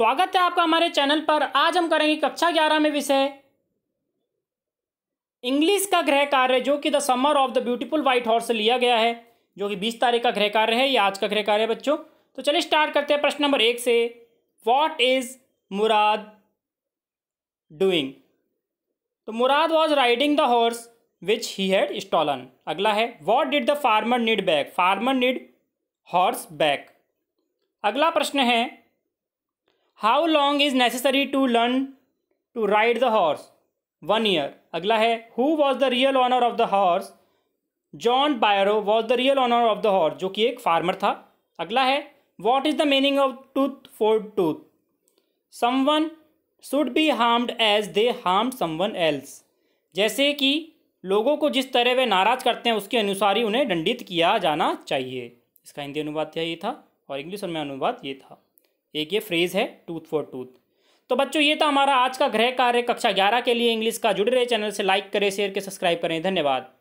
स्वागत है आपका हमारे चैनल पर आज हम करेंगे कक्षा ग्यारह में विषय इंग्लिश का गृह कार्य जो कि the summer of the beautiful white horse से लिया गया है जो कि बीस तारीख का गृह कार्य है ये आज का गृह कार्य है बच्चों तो चलिए स्टार्ट करते हैं प्रश्न नंबर एक से वॉट इज मुराद डूइंग तो Mourad was riding the horse which he had stolen अगला है what did the farmer need back farmer need horse back अगला प्रश्न है how long is necessary to learn to ride the horse one year अगला है who was the real owner of the horse John Byro was the real owner of the horse जो कि एक farmer था अगला है what is the meaning of tooth for tooth someone should be harmed as they harm someone else जैसे कि लोगों को जिस तरह वे नाराज करते हैं उसके अनुसार ही उन्हें दंडित किया जाना चाहिए इसका हिंदी अनुवाद यही था और इंग्लिश में अनुवाद ये था एक ये फ्रेज़ है टूथ फॉर टूथ तो बच्चों ये था हमारा आज का गृह कार्य कक्षा ग्यारह के लिए इंग्लिश का जुड़े रहे चैनल से लाइक करें शेयर के सब्सक्राइब करें धन्यवाद